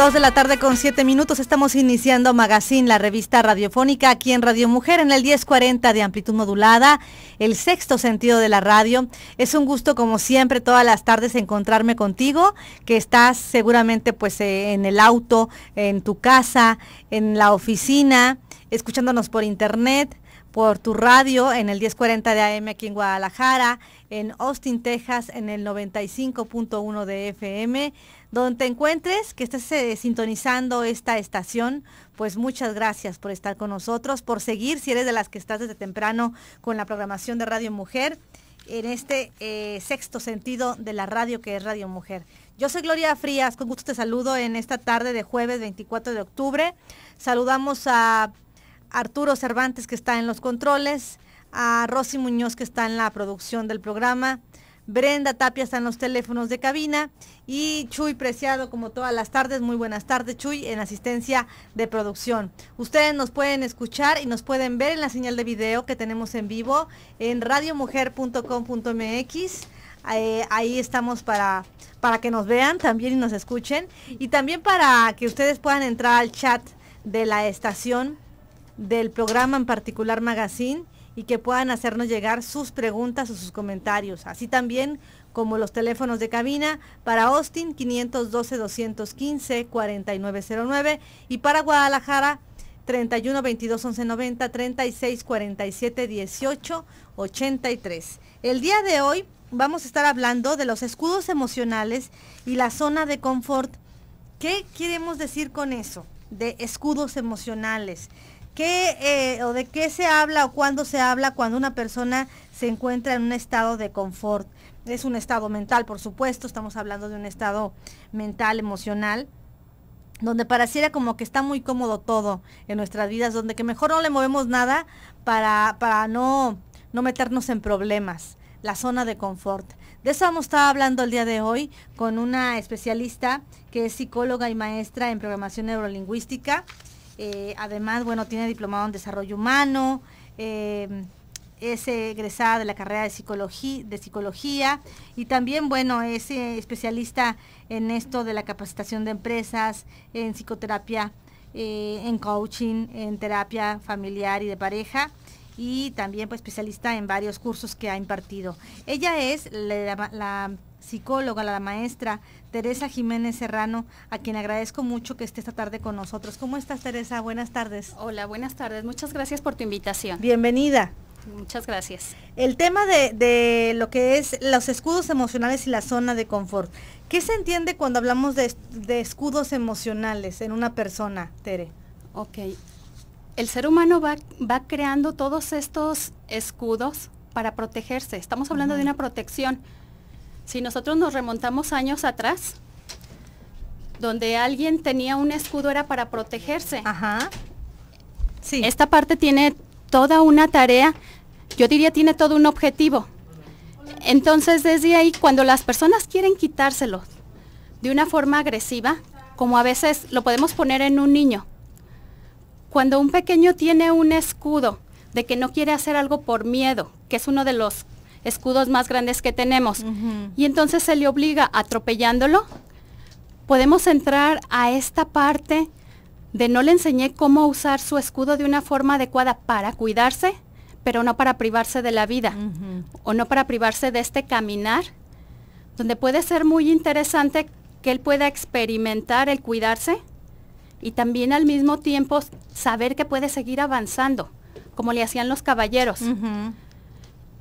Dos de la tarde con siete minutos estamos iniciando Magazine, la revista radiofónica aquí en Radio Mujer en el 1040 de amplitud modulada, el sexto sentido de la radio. Es un gusto como siempre todas las tardes encontrarme contigo, que estás seguramente pues eh, en el auto, en tu casa, en la oficina, escuchándonos por internet por tu radio en el 1040 de AM aquí en Guadalajara, en Austin, Texas, en el 95.1 de FM, donde te encuentres, que estés eh, sintonizando esta estación, pues muchas gracias por estar con nosotros, por seguir, si eres de las que estás desde temprano con la programación de Radio Mujer, en este eh, sexto sentido de la radio que es Radio Mujer. Yo soy Gloria Frías, con gusto te saludo en esta tarde de jueves 24 de octubre. Saludamos a Arturo Cervantes que está en los controles, a Rosy Muñoz que está en la producción del programa, Brenda Tapia está en los teléfonos de cabina y Chuy Preciado, como todas las tardes, muy buenas tardes Chuy, en asistencia de producción. Ustedes nos pueden escuchar y nos pueden ver en la señal de video que tenemos en vivo en radiomujer.com.mx. Eh, ahí estamos para, para que nos vean también y nos escuchen y también para que ustedes puedan entrar al chat de la estación del programa en particular Magazine y que puedan hacernos llegar sus preguntas o sus comentarios. Así también como los teléfonos de cabina para Austin 512-215-4909 y para Guadalajara 31 22 11 90 36 47 18 83. El día de hoy vamos a estar hablando de los escudos emocionales y la zona de confort. ¿Qué queremos decir con eso? De escudos emocionales. ¿Qué eh, o de qué se habla o cuándo se habla cuando una persona se encuentra en un estado de confort? Es un estado mental, por supuesto, estamos hablando de un estado mental, emocional, donde pareciera como que está muy cómodo todo en nuestras vidas, donde que mejor no le movemos nada para, para no, no meternos en problemas, la zona de confort. De eso vamos a hablando el día de hoy con una especialista que es psicóloga y maestra en programación neurolingüística eh, además, bueno, tiene diplomado en desarrollo humano, eh, es egresada de la carrera de psicología, y también, bueno, es eh, especialista en esto de la capacitación de empresas, en psicoterapia, en coaching, en terapia familiar y de pareja y también pues, especialista en varios cursos que ha impartido. Ella es la psicóloga, la maestra Teresa Jiménez Serrano, a quien agradezco mucho que esté esta tarde con nosotros. ¿Cómo estás, Teresa? Buenas tardes. Hola, buenas tardes. Muchas gracias por tu invitación. Bienvenida. Muchas gracias. El tema de, lo que es los escudos emocionales y la zona de confort. ¿Qué se entiende cuando hablamos de, escudos emocionales en una persona, Tere? Ok. El ser humano va, va creando todos estos escudos para protegerse. Estamos hablando de una protección si nosotros nos remontamos años atrás, donde alguien tenía un escudo era para protegerse. Ajá. Sí. Esta parte tiene toda una tarea, yo diría tiene todo un objetivo. Entonces, desde ahí, cuando las personas quieren quitárselos de una forma agresiva, como a veces lo podemos poner en un niño, cuando un pequeño tiene un escudo de que no quiere hacer algo por miedo, que es uno de los escudos más grandes que tenemos. Y entonces se le obliga, atropellándolo, podemos entrar a esta parte de no le enseñé cómo usar su escudo de una forma adecuada para cuidarse, pero no para privarse de la vida, o no para privarse de este caminar, donde puede ser muy interesante que él pueda experimentar el cuidarse y también al mismo tiempo saber que puede seguir avanzando, como le hacían los caballeros.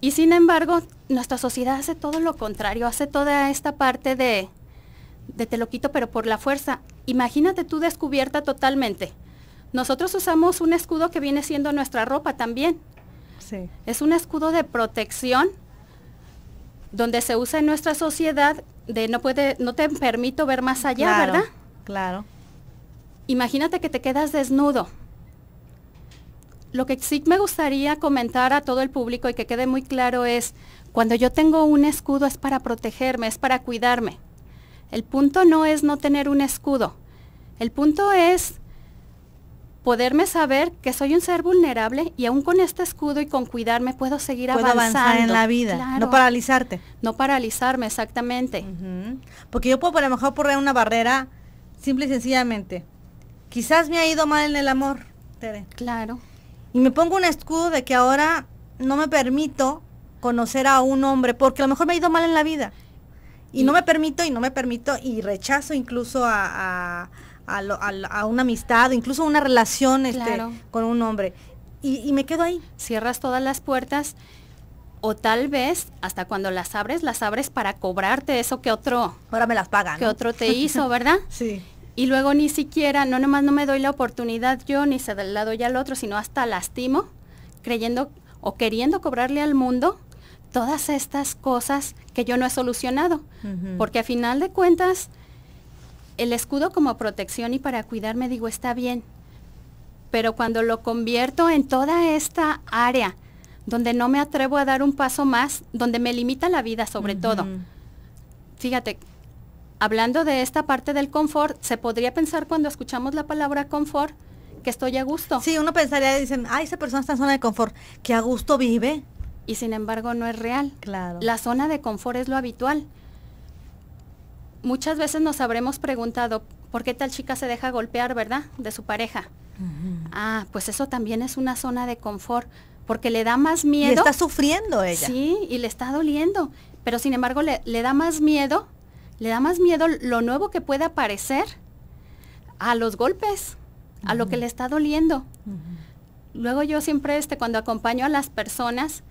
Y sin embargo, nuestra sociedad hace todo lo contrario, hace toda esta parte de, te lo quito, pero por la fuerza. Imagínate tú descubierta totalmente. Nosotros usamos un escudo que viene siendo nuestra ropa también. Sí. Es un escudo de protección donde se usa en nuestra sociedad de no puede, no te permito ver más allá, ¿verdad? Claro. Imagínate que te quedas desnudo. Lo que sí me gustaría comentar a todo el público y que quede muy claro es, cuando yo tengo un escudo es para protegerme, es para cuidarme. El punto no es no tener un escudo. El punto es poderme saber que soy un ser vulnerable y aún con este escudo y con cuidarme puedo seguir avanzando. avanzar en la vida, no paralizarte. No paralizarme, exactamente. Porque yo puedo por a lo mejor poner una barrera simple y sencillamente. Quizás me ha ido mal en el amor, Tere. Claro. Y me pongo un escudo de que ahora no me permito conocer a un hombre, porque a lo mejor me ha ido mal en la vida. Y, no me permito, y no me permito, y rechazo incluso a, a, a una amistad, incluso una relación este, con un hombre. Y, me quedo ahí. Cierras todas las puertas o tal vez hasta cuando las abres, las abres para cobrarte eso que otro. Ahora me las pagan. Que otro te hizo, ¿verdad? sí y luego ni siquiera, no nomás no me doy la oportunidad yo, ni se lado y al otro, sino hasta lastimo, creyendo o queriendo cobrarle al mundo todas estas cosas que yo no he solucionado. Porque a final de cuentas, el escudo como protección y para cuidarme digo, está bien. Pero cuando lo convierto en toda esta área donde no me atrevo a dar un paso más, donde me limita la vida sobre todo. Fíjate, hablando de esta parte del confort, se podría pensar cuando escuchamos la palabra confort que estoy a gusto. Sí, uno pensaría, dicen, ay, esa persona está en zona de confort, que a gusto vive. Y sin embargo no es real. Claro. La zona de confort es lo habitual. Muchas veces nos habremos preguntado, ¿por qué tal chica se deja golpear, verdad? De su pareja. Ah, pues eso también es una zona de confort, porque le da más miedo. está sufriendo ella. Sí, y le está doliendo. Pero sin embargo le, le da más miedo le da más miedo lo nuevo que puede aparecer a los golpes, a lo que le está doliendo. Luego yo siempre este, cuando acompaño a las personas,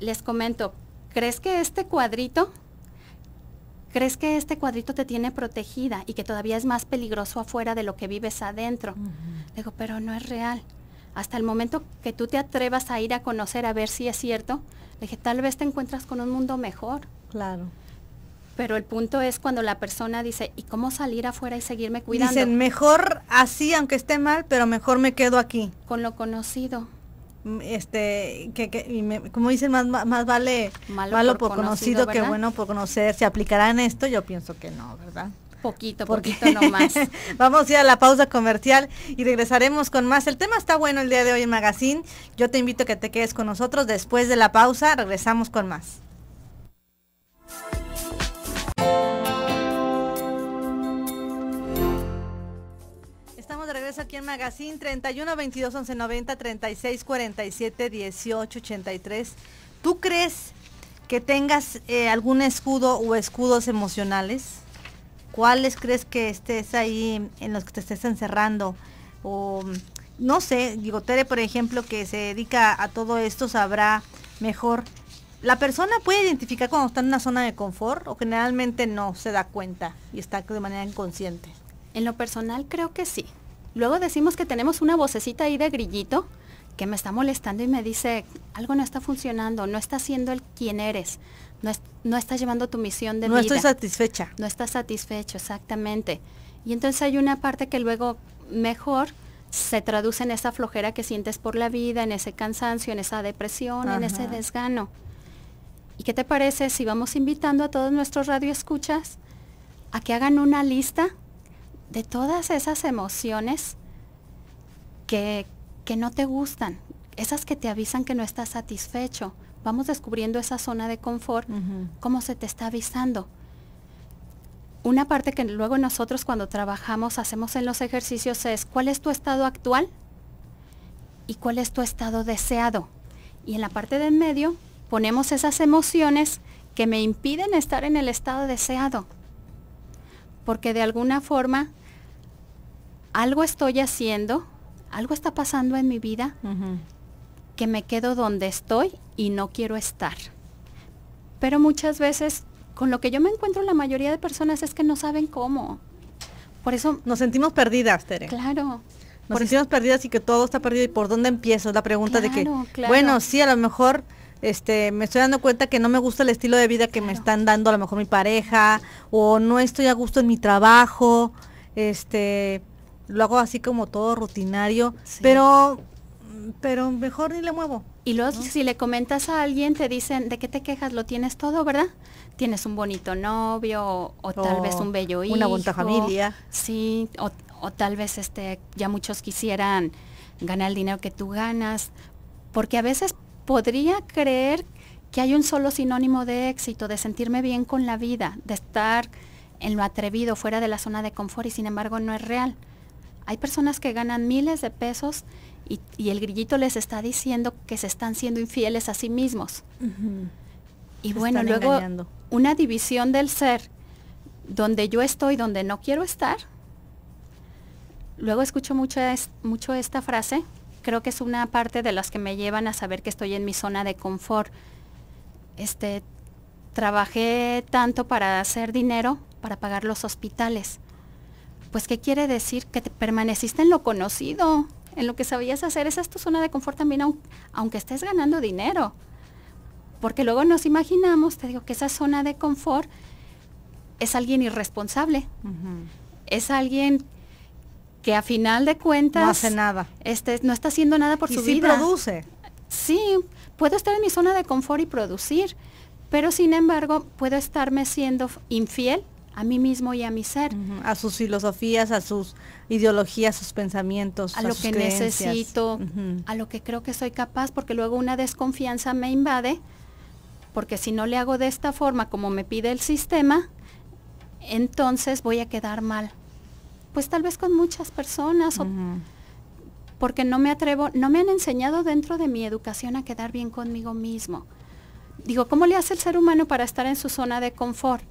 les comento, ¿crees que este cuadrito, crees que este cuadrito te tiene protegida y que todavía es más peligroso afuera de lo que vives adentro? Le Digo, pero no es real. Hasta el momento que tú te atrevas a ir a conocer a ver si es cierto, le dije, tal vez te encuentras con un mundo mejor. Claro. Pero el punto es cuando la persona dice, ¿y cómo salir afuera y seguirme cuidando? Dicen, mejor así, aunque esté mal, pero mejor me quedo aquí. Con lo conocido. Mm, este, que, como dicen, más, más vale malo, por, conocido, que bueno por conocer. ¿Se aplicará en esto? Yo pienso que no, ¿verdad? Poquito, poquito nomás. Vamos a ir a la pausa comercial y regresaremos con más. El tema está bueno el día de hoy en Magazine. Yo te invito a que te quedes con nosotros. Después de la pausa regresamos con más. aquí en Magazine 31 22 11 90 36 47 18 83. ¿Tú crees que tengas eh, algún escudo o escudos emocionales? ¿Cuáles crees que estés ahí en los que te estés encerrando? O no sé, digo, Tere, por ejemplo, que se dedica a todo esto, sabrá mejor. ¿La persona puede identificar cuando está en una zona de confort o generalmente no se da cuenta y está de manera inconsciente? En lo personal creo que sí. Luego decimos que tenemos una vocecita ahí de grillito que me está molestando y me dice, algo no está funcionando, no está siendo el quien eres, no, está no llevando tu misión de no vida. No estoy satisfecha. No estás satisfecho, exactamente. Y entonces hay una parte que luego mejor se traduce en esa flojera que sientes por la vida, en ese cansancio, en esa depresión, en ese desgano. ¿Y qué te parece si vamos invitando a todos nuestros radioescuchas a que hagan una lista de todas esas emociones que, que no te gustan, esas que te avisan que no estás satisfecho. Vamos descubriendo esa zona de confort, cómo se te está avisando. Una parte que luego nosotros cuando trabajamos, hacemos en los ejercicios es cuál es tu estado actual y cuál es tu estado deseado. Y en la parte del medio ponemos esas emociones que me impiden estar en el estado deseado. Porque de alguna forma algo estoy haciendo, algo está pasando en mi vida que me quedo donde estoy y no quiero estar. Pero muchas veces con lo que yo me encuentro la mayoría de personas es que no saben cómo. Por eso nos sentimos perdidas, Tere. Claro. Nos sentimos perdidas y que todo está perdido y por dónde empiezo, la pregunta de que bueno, sí, a lo mejor este, me estoy dando cuenta que no me gusta el estilo de vida que me están dando a lo mejor mi pareja o no estoy a gusto en mi trabajo, este, lo hago así como todo rutinario, pero pero mejor ni le muevo. Y luego si le comentas a alguien te dicen, ¿de qué te quejas? Lo tienes todo, ¿verdad? Tienes un bonito novio o, tal vez un bello hijo. Una bonita familia. Sí, o, o tal vez este ya muchos quisieran ganar el dinero que tú ganas, porque a veces podría creer que hay un solo sinónimo de éxito, de sentirme bien con la vida, de estar en lo atrevido, fuera de la zona de confort y sin embargo no es real. Hay personas que ganan miles de pesos y, el grillito les está diciendo que se están siendo infieles a sí mismos. Y bueno, luego una división del ser, donde yo estoy, donde no quiero estar. Luego escucho mucho, mucho esta frase, creo que es una parte de las que me llevan a saber que estoy en mi zona de confort. Este, trabajé tanto para hacer dinero, para pagar los hospitales pues ¿qué quiere decir? Que te permaneciste en lo conocido, en lo que sabías hacer. Esa es tu zona de confort también, aunque estés ganando dinero. Porque luego nos imaginamos, te digo, que esa zona de confort es alguien irresponsable. Es alguien que a final de cuentas... No hace nada. Este, no está haciendo nada por y su sí vida. produce. Sí, puedo estar en mi zona de confort y producir, pero sin embargo puedo estarme siendo infiel a mí mismo y a mi ser. A sus filosofías, a sus ideologías, sus pensamientos. A, lo que necesito, a lo que creo que soy capaz, porque luego una desconfianza me invade, porque si no le hago de esta forma como me pide el sistema, entonces voy a quedar mal. Pues tal vez con muchas personas, porque no me atrevo, no me han enseñado dentro de mi educación a quedar bien conmigo mismo. Digo, ¿cómo le hace el ser humano para estar en su zona de confort?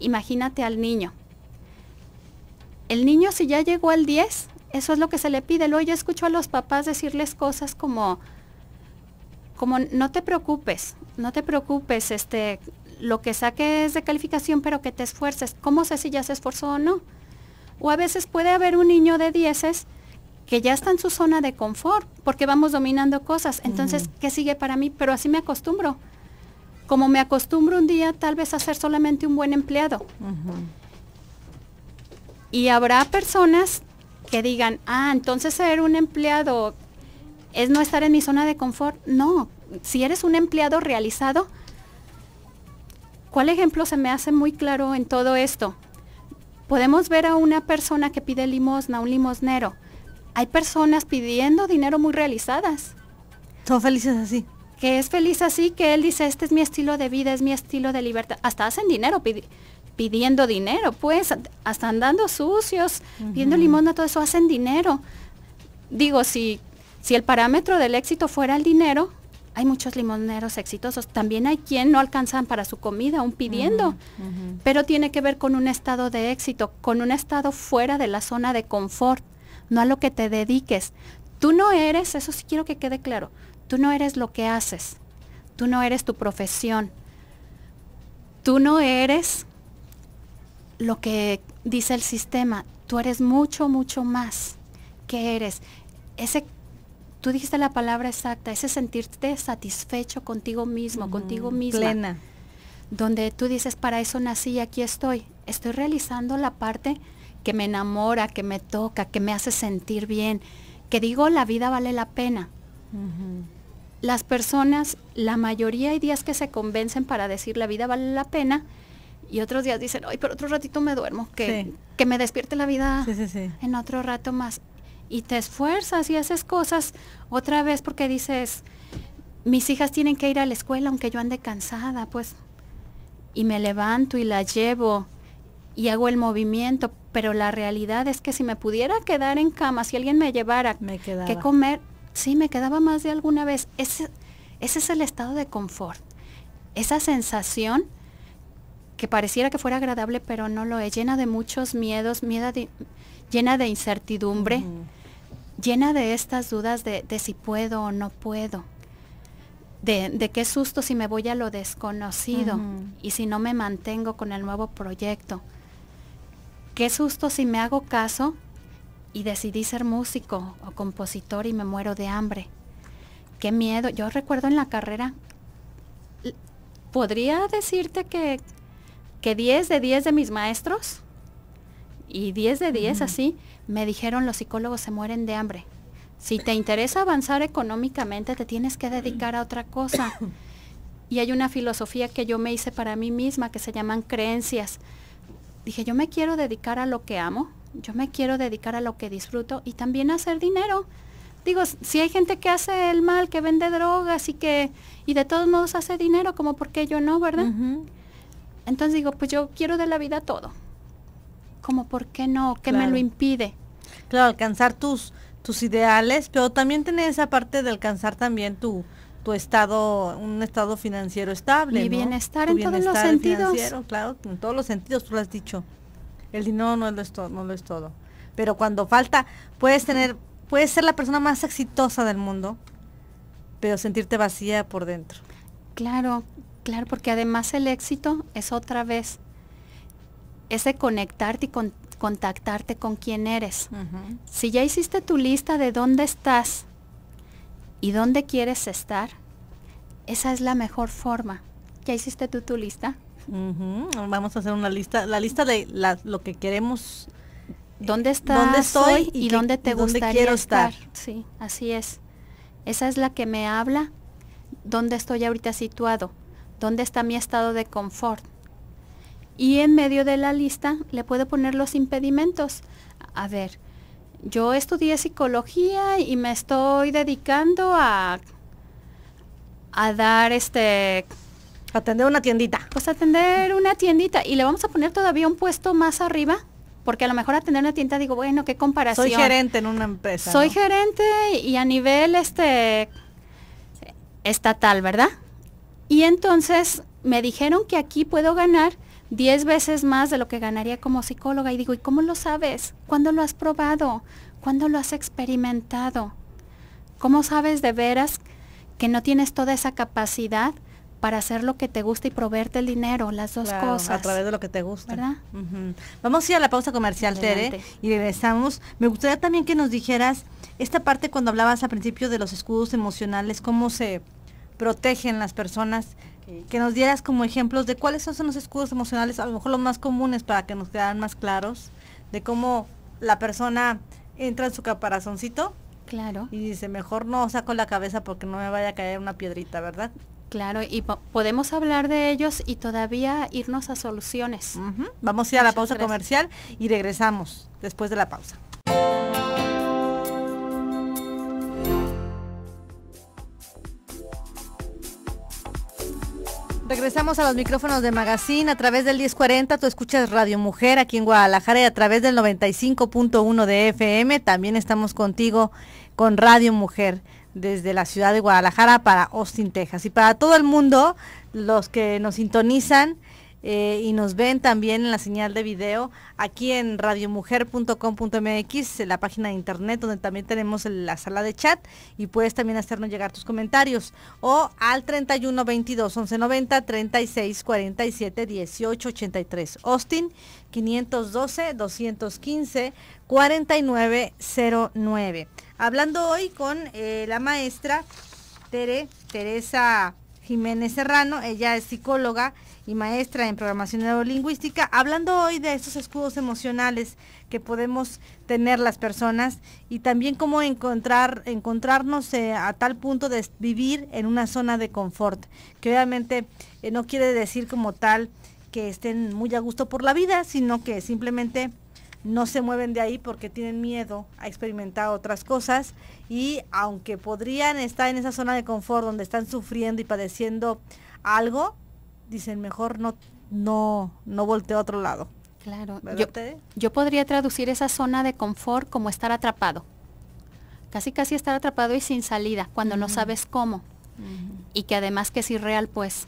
Imagínate al niño. El niño si ya llegó al 10, eso es lo que se le pide. Luego yo escucho a los papás decirles cosas como, como no te preocupes, no te preocupes, este, lo que saques de calificación, pero que te esfuerces. ¿Cómo sé si ya se esforzó o no? O a veces puede haber un niño de 10 que ya está en su zona de confort, porque vamos dominando cosas. Entonces, ¿qué sigue para mí? Pero así me acostumbro como me acostumbro un día tal vez a ser solamente un buen empleado. Y habrá personas que digan, ah, entonces ser un empleado es no estar en mi zona de confort. No, si eres un empleado realizado, ¿cuál ejemplo se me hace muy claro en todo esto? Podemos ver a una persona que pide limosna, un limosnero. Hay personas pidiendo dinero muy realizadas. Son felices así que es feliz así, que él dice, este es mi estilo de vida, es mi estilo de libertad. Hasta hacen dinero pidiendo dinero, pues, hasta andando sucios, limón pidiendo todo eso, hacen dinero. Digo, si, si el parámetro del éxito fuera el dinero, hay muchos limoneros exitosos. También hay quien no alcanzan para su comida, aún pidiendo. Pero tiene que ver con un estado de éxito, con un estado fuera de la zona de confort, no a lo que te dediques. Tú no eres, eso sí quiero que quede claro, Tú no eres lo que haces. Tú no eres tu profesión. Tú no eres lo que dice el sistema. Tú eres mucho, mucho más que eres. Ese, tú dijiste la palabra exacta, ese sentirte satisfecho contigo mismo, contigo misma. Plena. Donde tú dices, para eso nací y aquí estoy. Estoy realizando la parte que me enamora, que me toca, que me hace sentir bien, que digo la vida vale la pena las personas, la mayoría hay días que se convencen para decir la vida vale la pena y otros días dicen, ay, pero otro ratito me duermo, que, que me despierte la vida en otro rato más. Y te esfuerzas y haces cosas otra vez porque dices, mis hijas tienen que ir a la escuela aunque yo ande cansada, pues. Y me levanto y la llevo y hago el movimiento, pero la realidad es que si me pudiera quedar en cama, si alguien me llevara me qué comer, Sí, me quedaba más de alguna vez. Ese, ese es el estado de confort. Esa sensación que pareciera que fuera agradable, pero no lo es, llena de muchos miedos, llena de incertidumbre, llena de estas dudas de, si puedo o no puedo, de, qué susto si me voy a lo desconocido y si no me mantengo con el nuevo proyecto, qué susto si me hago caso y decidí ser músico o compositor y me muero de hambre. Qué miedo. Yo recuerdo en la carrera, podría decirte que, que 10 de 10 de mis maestros y 10 de 10 así, me dijeron los psicólogos se mueren de hambre. Si te interesa avanzar económicamente, te tienes que dedicar a otra cosa. Y hay una filosofía que yo me hice para mí misma que se llaman creencias. Dije, yo me quiero dedicar a lo que amo, yo me quiero dedicar a lo que disfruto y también hacer dinero. Digo, si hay gente que hace el mal, que vende drogas y que, y de todos modos hace dinero, como qué yo no, ¿verdad? Entonces digo, pues yo quiero de la vida todo. Como por qué no, qué me lo impide. Claro, alcanzar tus, tus ideales, pero también tener esa parte de alcanzar también tu, estado, un estado financiero estable. Y bienestar en todos los sentidos. Claro, en todos los sentidos, tú lo has dicho. El dinero no lo es todo, no lo es todo. Pero cuando falta, puedes tener, puedes ser la persona más exitosa del mundo, pero sentirte vacía por dentro. Claro, claro, porque además el éxito es otra vez ese conectarte y contactarte con quién eres. Si ya hiciste tu lista de dónde estás y dónde quieres estar, esa es la mejor forma. ¿Ya hiciste tú tu lista? Vamos a hacer una lista, la lista de lo que queremos. ¿Dónde eh, está? ¿Dónde estoy y, dónde te gustaría quiero estar? Sí, así es. Esa es la que me habla. ¿Dónde estoy ahorita situado? ¿Dónde está mi estado de confort? Y en medio de la lista le puedo poner los impedimentos. A ver, yo estudié psicología y me estoy dedicando a, a dar este Atender una tiendita. Pues atender una tiendita y le vamos a poner todavía un puesto más arriba porque a lo mejor atender una tienda digo, bueno, qué comparación. Soy gerente en una empresa. Soy gerente y a nivel este estatal, ¿verdad? Y entonces me dijeron que aquí puedo ganar 10 veces más de lo que ganaría como psicóloga y digo, ¿y cómo lo sabes? ¿Cuándo lo has probado? ¿Cuándo lo has experimentado? ¿Cómo sabes de veras que no tienes toda esa capacidad para hacer lo que te gusta y proveerte el dinero, las dos cosas. A través de lo que te gusta. ¿Verdad? Vamos a ir a la pausa comercial, Tere, y regresamos. Me gustaría también que nos dijeras esta parte cuando hablabas al principio de los escudos emocionales, cómo se protegen las personas, que nos dieras como ejemplos de cuáles son los escudos emocionales, a lo mejor los más comunes para que nos quedaran más claros, de cómo la persona entra en su caparazoncito. Claro. Y dice, mejor no saco la cabeza porque no me vaya a caer una piedrita, ¿verdad? Claro, y podemos hablar de ellos y todavía irnos a soluciones. Vamos a ir a la pausa comercial y regresamos después de la pausa. Regresamos a los micrófonos de Magazine a través del 1040. Tú escuchas Radio Mujer aquí en Guadalajara y a través del 95.1 de FM. También estamos contigo con Radio Mujer desde la ciudad de Guadalajara para Austin, Texas. Y para todo el mundo, los que nos sintonizan eh, y nos ven también en la señal de video, aquí en radiomujer.com.mx, en la página de internet donde también tenemos la sala de chat y puedes también hacernos llegar tus comentarios o al 31 22 11 90 36 47 18 83 Austin 512 215 4909 hablando hoy con eh, la maestra Tere, Teresa Jiménez Serrano, ella es psicóloga y maestra en programación neurolingüística, hablando hoy de estos escudos emocionales que podemos tener las personas y también cómo encontrar, encontrarnos eh, a tal punto de vivir en una zona de confort, que obviamente eh, no quiere decir como tal que estén muy a gusto por la vida, sino que simplemente no se mueven de ahí porque tienen miedo a experimentar otras cosas y aunque podrían estar en esa zona de confort donde están sufriendo y padeciendo algo, dicen mejor no no no volteo a otro lado. Claro. Yo, yo podría traducir esa zona de confort como estar atrapado. Casi casi estar atrapado y sin salida cuando no sabes cómo. Y que además que es irreal pues.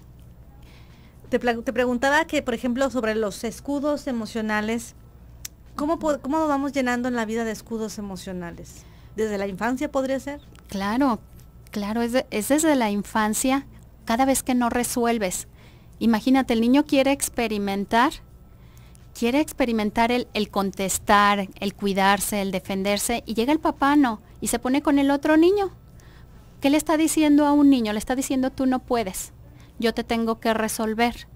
Te, te preguntaba que, por ejemplo, sobre los escudos emocionales, ¿Cómo, ¿Cómo vamos llenando en la vida de escudos emocionales? ¿Desde la infancia podría ser? Claro, claro, es, desde la infancia, cada vez que no resuelves. Imagínate, el niño quiere experimentar, quiere experimentar el, contestar, el cuidarse, el defenderse, y llega el papá, no, y se pone con el otro niño. ¿Qué le está diciendo a un niño? Le está diciendo, tú no puedes, yo te tengo que resolver.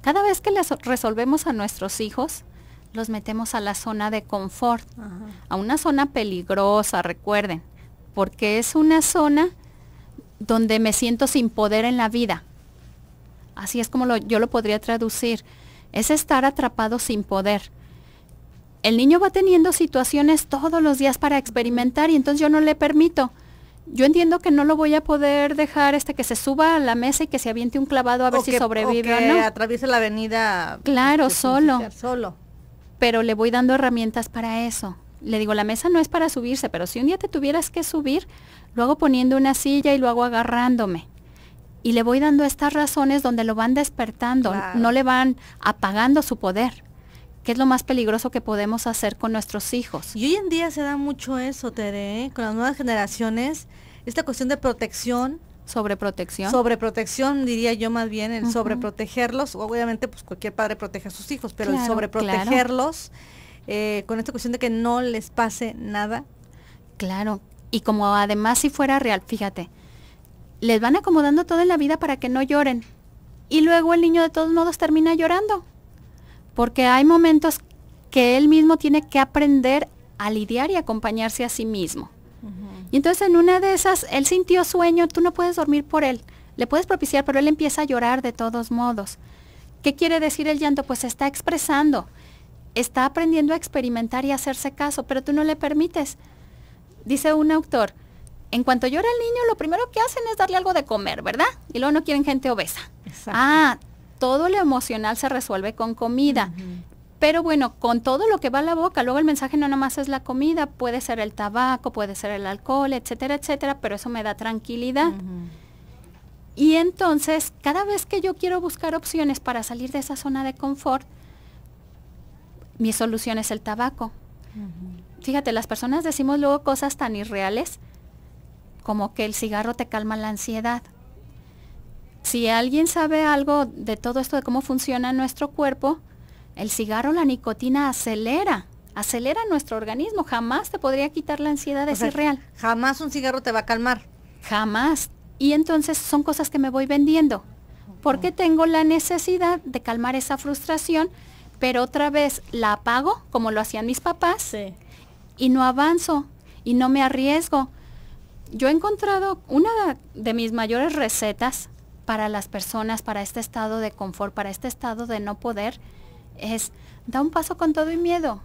Cada vez que resolvemos a nuestros hijos, los metemos a la zona de confort, a una zona peligrosa, recuerden, porque es una zona donde me siento sin poder en la vida. Así es como lo, yo lo podría traducir. Es estar atrapado sin poder. El niño va teniendo situaciones todos los días para experimentar y entonces yo no le permito. Yo entiendo que no lo voy a poder dejar este que se suba a la mesa y que se aviente un clavado a ver si sobrevive o, que no. atraviese la avenida. Claro, este, solo. Solo pero le voy dando herramientas para eso. Le digo, la mesa no es para subirse, pero si un día te tuvieras que subir, lo hago poniendo una silla y lo hago agarrándome. Y le voy dando estas razones donde lo van despertando, no le van apagando su poder que es lo más peligroso que podemos hacer con nuestros hijos. Y hoy en día se da mucho eso, Tere, ¿eh? con las nuevas generaciones, esta cuestión de protección, Sobreprotección. Sobreprotección, diría yo más bien, el sobreprotegerlos, o Obviamente, pues cualquier padre protege a sus hijos, pero el sobreprotegerlos eh, con esta cuestión de que no les pase nada. Claro, y como además si fuera real, fíjate, les van acomodando toda la vida para que no lloren. Y luego el niño de todos modos termina llorando, porque hay momentos que él mismo tiene que aprender a lidiar y acompañarse a sí mismo. Y entonces en una de esas, él sintió sueño, tú no puedes dormir por él. Le puedes propiciar, pero él empieza a llorar de todos modos. ¿Qué quiere decir el llanto? Pues está expresando, está aprendiendo a experimentar y hacerse caso, pero tú no le permites. Dice un autor, en cuanto llora el niño, lo primero que hacen es darle algo de comer, ¿verdad? Y luego no quieren gente obesa. Ah, todo lo emocional se resuelve con comida. Pero bueno, con todo lo que va a la boca, luego el mensaje no nomás es la comida, puede ser el tabaco, puede ser el alcohol, etcétera, etcétera, pero eso me da tranquilidad. Y entonces, cada vez que yo quiero buscar opciones para salir de esa zona de confort, mi solución es el tabaco. Fíjate, las personas decimos luego cosas tan irreales como que el cigarro te calma la ansiedad. Si alguien sabe algo de todo esto, de cómo funciona nuestro cuerpo, el cigarro, la nicotina acelera, acelera nuestro organismo. Jamás te podría quitar la ansiedad, de es real irreal. Jamás un cigarro te va a calmar. Jamás. Y entonces son cosas que me voy vendiendo, porque tengo la necesidad de calmar esa frustración, pero otra vez la apago, como lo hacían mis papás, y no avanzo, y no me arriesgo. Yo he encontrado una de mis mayores recetas para las personas, para este estado de confort, para este estado de no poder, es, da un paso con todo y miedo.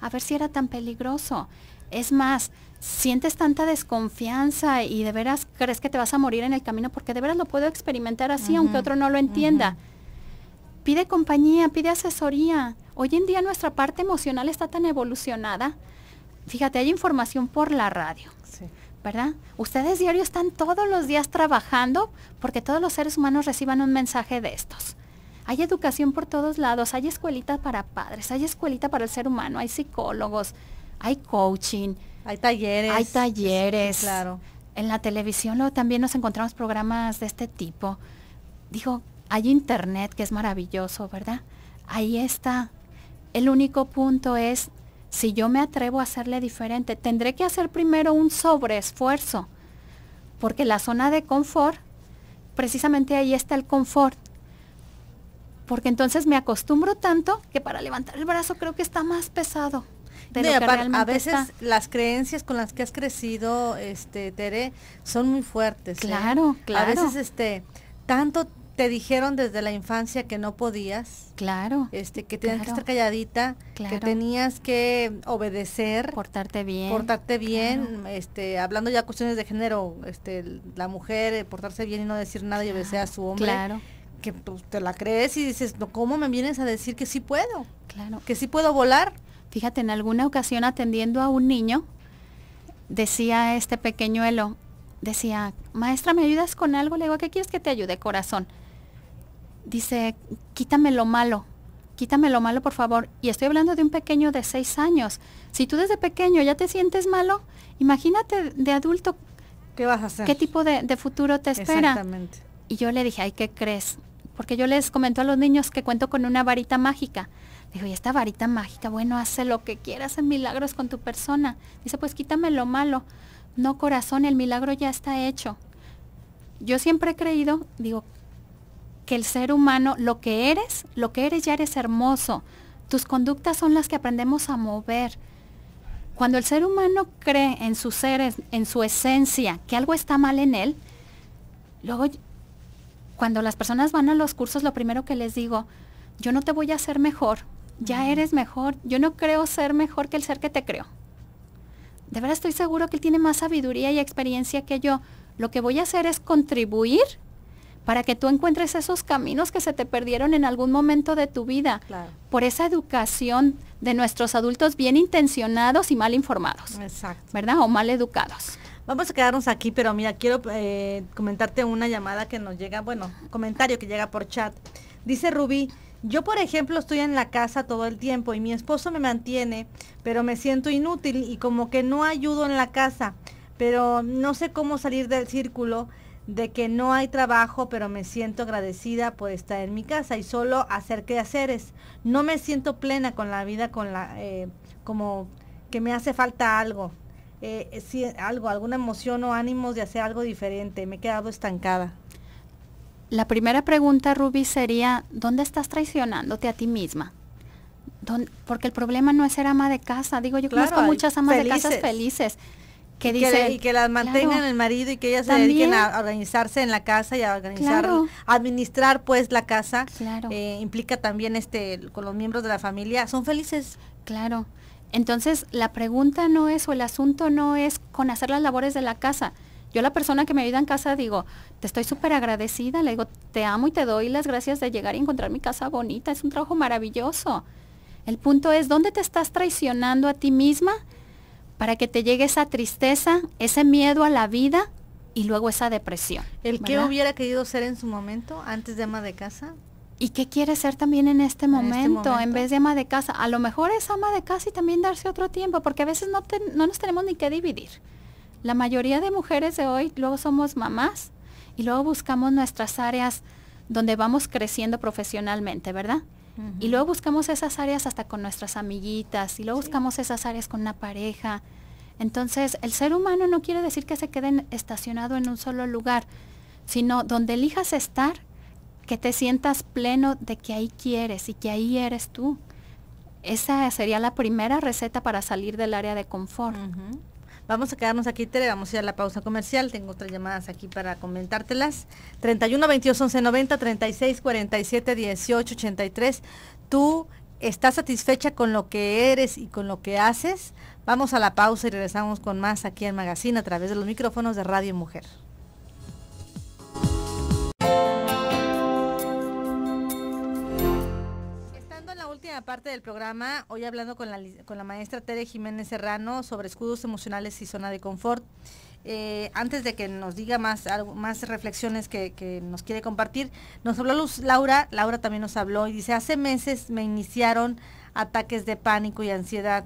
A ver si era tan peligroso. Es más, sientes tanta desconfianza y de veras crees que te vas a morir en el camino porque de veras lo puedo experimentar así, aunque otro no lo entienda. Pide compañía, pide asesoría. Hoy en día nuestra parte emocional está tan evolucionada. Fíjate, hay información por la radio. ¿Verdad? Ustedes diario están todos los días trabajando porque todos los seres humanos reciban un mensaje de estos. Hay educación por todos lados, hay escuelitas para padres, hay escuelita para el ser humano, hay psicólogos, hay coaching. Hay talleres. Hay talleres. claro. En la televisión luego también nos encontramos programas de este tipo. Dijo, hay internet que es maravilloso, ¿verdad? Ahí está. El único punto es, si yo me atrevo a hacerle diferente, tendré que hacer primero un sobreesfuerzo, porque la zona de confort, precisamente ahí está el confort, porque entonces me acostumbro tanto que para levantar el brazo creo que está más pesado. a veces las creencias con las que has crecido, este, Tere, son muy fuertes. Claro, ¿eh? claro. A veces, este, tanto te dijeron desde la infancia que no podías. Claro. Este, que tenías que estar calladita, que tenías que obedecer. Portarte bien. Portarte bien, este, hablando ya cuestiones de género, este, la mujer, eh, portarse bien y no decir nada y obedecer a su hombre. Claro que pues, te la crees y dices, ¿cómo me vienes a decir que sí puedo? Claro. Que sí puedo volar. Fíjate, en alguna ocasión atendiendo a un niño, decía este pequeñuelo, decía, maestra, ¿me ayudas con algo? Le digo, ¿qué quieres que te ayude, corazón? Dice, quítame lo malo, quítame lo malo, por favor. Y estoy hablando de un pequeño de seis años. Si tú desde pequeño ya te sientes malo, imagínate de adulto. ¿Qué vas a hacer? ¿Qué tipo de, futuro te espera? Exactamente. Y yo le dije, ay, ¿qué crees? porque yo les comento a los niños que cuento con una varita mágica. Digo, y esta varita mágica, bueno, hace lo que quieras hace milagros con tu persona. Dice, pues quítame lo malo. No, corazón, el milagro ya está hecho. Yo siempre he creído, digo, que el ser humano, lo que eres, lo que eres ya eres hermoso. Tus conductas son las que aprendemos a mover. Cuando el ser humano cree en su seres, en su esencia, que algo está mal en él, luego cuando las personas van a los cursos, lo primero que les digo, yo no te voy a hacer mejor, ya eres mejor, yo no creo ser mejor que el ser que te creo De verdad estoy seguro que él tiene más sabiduría y experiencia que yo. Lo que voy a hacer es contribuir para que tú encuentres esos caminos que se te perdieron en algún momento de tu vida por esa educación de nuestros adultos bien intencionados y mal informados, ¿verdad? O mal educados. Vamos a quedarnos aquí, pero mira, quiero eh, comentarte una llamada que nos llega, bueno, comentario que llega por chat. Dice Rubí, yo por ejemplo estoy en la casa todo el tiempo y mi esposo me mantiene, pero me siento inútil y como que no ayudo en la casa, pero no sé cómo salir del círculo de que no hay trabajo, pero me siento agradecida por estar en mi casa y solo hacer haceres. No me siento plena con la vida, con la, eh, como que me hace falta algo eh, eh si, algo, alguna emoción o ánimos de hacer algo diferente? Me he quedado estancada. La primera pregunta, Ruby, sería, ¿dónde estás traicionándote a ti misma? Porque el problema no es ser ama de casa. Digo, yo conozco muchas amas de casa felices. Que y que, las mantengan el marido y que ellas se dediquen a organizarse en la casa y a administrar pues la casa. Eh, implica también este con los miembros de la familia. Son felices. Claro. Entonces, la pregunta no es o el asunto no es con hacer las labores de la casa. Yo la persona que me ayuda en casa digo, te estoy súper agradecida, le digo, te amo y te doy las gracias de llegar y encontrar mi casa bonita, es un trabajo maravilloso. El punto es, ¿dónde te estás traicionando a ti misma para que te llegue esa tristeza, ese miedo a la vida y luego esa depresión? ¿El qué hubiera querido ser en su momento antes de ama de casa? ¿Y qué quiere ser también en este, este momento, En vez de ama de casa. A lo mejor es ama de casa y también darse otro tiempo, porque a veces no, no nos tenemos ni que dividir. La mayoría de mujeres de hoy luego somos mamás y luego buscamos nuestras áreas donde vamos creciendo profesionalmente, ¿verdad? Y luego buscamos esas áreas hasta con nuestras amiguitas y luego buscamos esas áreas con una pareja. Entonces, el ser humano no quiere decir que se queden estacionado en un solo lugar, sino donde elijas estar, que te sientas pleno de que ahí quieres y que ahí eres tú. Esa sería la primera receta para salir del área de confort. Vamos a quedarnos aquí, Tere, vamos a ir a la pausa comercial. Tengo otras llamadas aquí para comentártelas. 31 22 11 90 36 47 18 83. ¿Tú estás satisfecha con lo que eres y con lo que haces? Vamos a la pausa y regresamos con más aquí en Magazine a través de los micrófonos de Radio Mujer. parte del programa, hoy hablando con la, con la maestra Tere Jiménez Serrano sobre escudos emocionales y zona de confort. Eh, antes de que nos diga más, algo, más reflexiones que, nos quiere compartir, nos habló Luz Laura, Laura también nos habló y dice, hace meses me iniciaron ataques de pánico y ansiedad.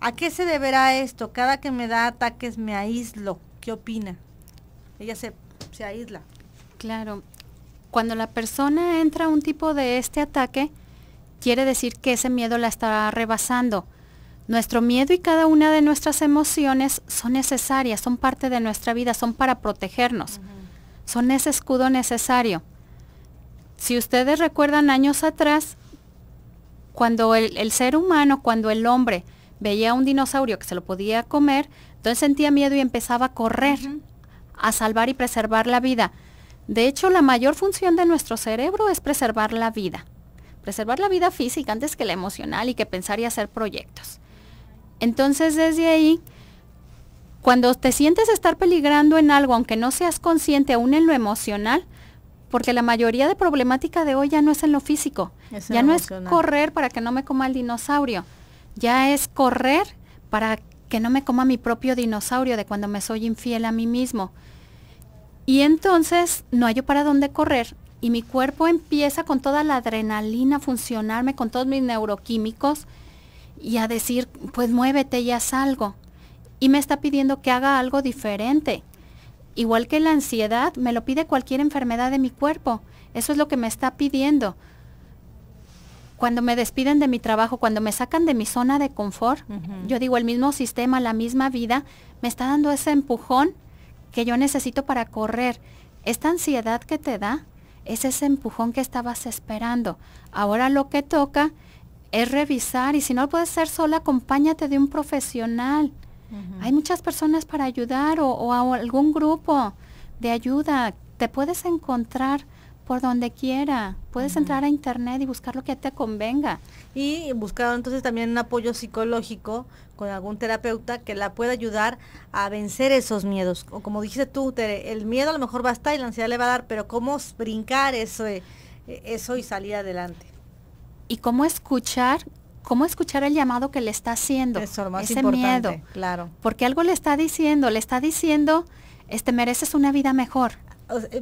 ¿A qué se deberá esto? Cada que me da ataques me aíslo. ¿Qué opina? Ella se, se aísla. Claro. Cuando la persona entra a un tipo de este ataque, quiere decir que ese miedo la está rebasando. Nuestro miedo y cada una de nuestras emociones son necesarias, son parte de nuestra vida, son para protegernos, son ese escudo necesario. Si ustedes recuerdan años atrás, cuando el, ser humano, cuando el hombre veía a un dinosaurio que se lo podía comer, entonces sentía miedo y empezaba a correr, a salvar y preservar la vida. De hecho, la mayor función de nuestro cerebro es preservar la vida preservar la vida física antes que la emocional y que pensar y hacer proyectos. Entonces desde ahí, cuando te sientes estar peligrando en algo, aunque no seas consciente aún en lo emocional, porque la mayoría de problemática de hoy ya no es en lo físico, ya no es correr para que no me coma el dinosaurio, ya es correr para que no me coma mi propio dinosaurio de cuando me soy infiel a mí mismo. Y entonces no hay para dónde correr y mi cuerpo empieza con toda la adrenalina a funcionarme, con todos mis neuroquímicos y a decir, pues muévete, ya algo. Y me está pidiendo que haga algo diferente. Igual que la ansiedad, me lo pide cualquier enfermedad de mi cuerpo. Eso es lo que me está pidiendo. Cuando me despiden de mi trabajo, cuando me sacan de mi zona de confort, yo digo, el mismo sistema, la misma vida, me está dando ese empujón que yo necesito para correr. Esta ansiedad que te da, es ese empujón que estabas esperando. Ahora lo que toca es revisar y si no puedes ser sola, acompáñate de un profesional. Hay muchas personas para ayudar o, algún grupo de ayuda. Te puedes encontrar por donde quiera. Puedes entrar a internet y buscar lo que te convenga. Y buscar entonces también un apoyo psicológico con algún terapeuta que la pueda ayudar a vencer esos miedos. O como dijiste tú, el miedo a lo mejor va a estar y la ansiedad le va a dar, pero cómo brincar eso, eh, eso y salir adelante. Y cómo escuchar cómo escuchar el llamado que le está haciendo. ese miedo. Claro. Porque algo le está diciendo, le está diciendo, este mereces una vida mejor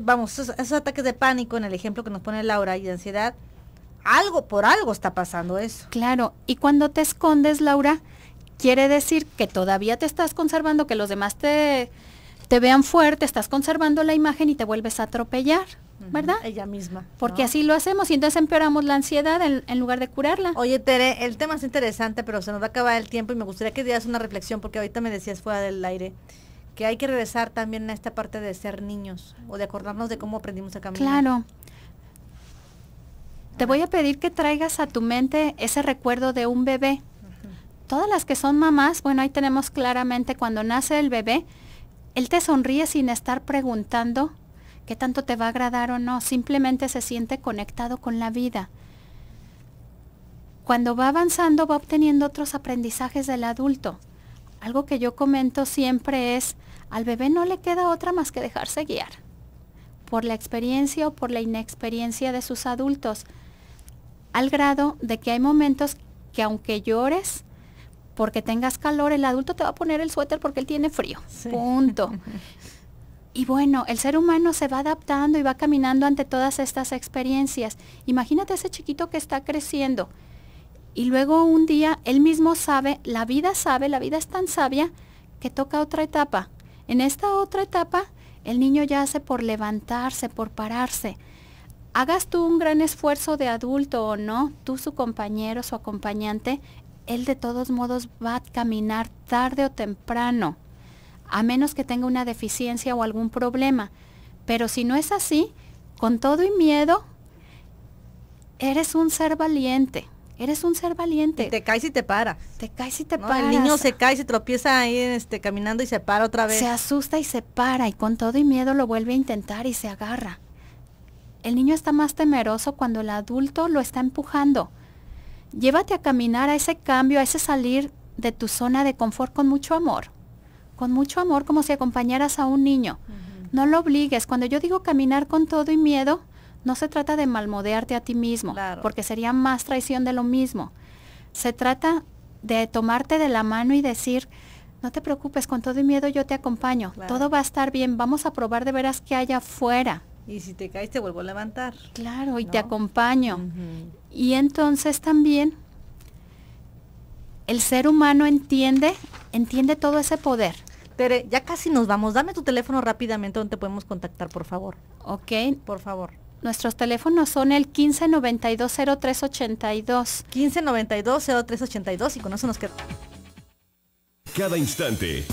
vamos, esos, ataques de pánico en el ejemplo que nos pone Laura y de ansiedad, algo por algo está pasando eso. Claro, y cuando te escondes, Laura, quiere decir que todavía te estás conservando, que los demás te, te vean fuerte, estás conservando la imagen y te vuelves a atropellar. ¿verdad? Ella misma. Porque así lo hacemos y entonces empeoramos la ansiedad en, en, lugar de curarla. Oye, Tere, el tema es interesante, pero se nos va a acabar el tiempo y me gustaría que dieras una reflexión porque ahorita me decías fuera del aire que hay que regresar también a esta parte de ser niños o de acordarnos de cómo aprendimos a caminar. Claro. Te voy a pedir que traigas a tu mente ese recuerdo de un bebé. Todas las que son mamás, bueno, ahí tenemos claramente cuando nace el bebé, él te sonríe sin estar preguntando qué tanto te va a agradar o no, simplemente se siente conectado con la vida. Cuando va avanzando va obteniendo otros aprendizajes del adulto. Algo que yo comento siempre es, al bebé no le queda otra más que dejarse guiar por la experiencia o por la inexperiencia de sus adultos, al grado de que hay momentos que aunque llores, porque tengas calor, el adulto te va a poner el suéter porque él tiene frío. Punto. Y bueno, el ser humano se va adaptando y va caminando ante todas estas experiencias. Imagínate ese chiquito que está creciendo y luego un día él mismo sabe, la vida sabe, la vida es tan sabia que toca otra etapa. En esta otra etapa, el niño ya hace por levantarse, por pararse. Hagas tú un gran esfuerzo de adulto o no, tú su compañero, su acompañante, él de todos modos va a caminar tarde o temprano, a menos que tenga una deficiencia o algún problema. Pero si no es así, con todo y miedo, eres un ser valiente. Eres un ser valiente. te caes y te para. Te caes y te para. El niño se cae, se tropieza ahí este, caminando y se para otra vez. Se asusta y se para y con todo y miedo lo vuelve a intentar y se agarra. El niño está más temeroso cuando el adulto lo está empujando. Llévate a caminar a ese cambio, a ese salir de tu zona de confort con mucho amor. Con mucho amor como si acompañaras a un niño. No lo obligues. Cuando yo digo caminar con todo y miedo, no se trata de malmodearte a ti mismo, porque sería más traición de lo mismo. Se trata de tomarte de la mano y decir, no te preocupes, con todo y miedo yo te acompaño, todo va a estar bien, vamos a probar de veras que hay afuera. Y si te caes te vuelvo a levantar. Claro, y te acompaño. Y entonces también el ser humano entiende, entiende todo ese poder. Tere, ya casi nos vamos. Dame tu teléfono rápidamente donde te podemos contactar, por favor. Ok. Por favor. Nuestros teléfonos son el 1592-0382. 1592-0382 y con eso nos queda. Cada instante.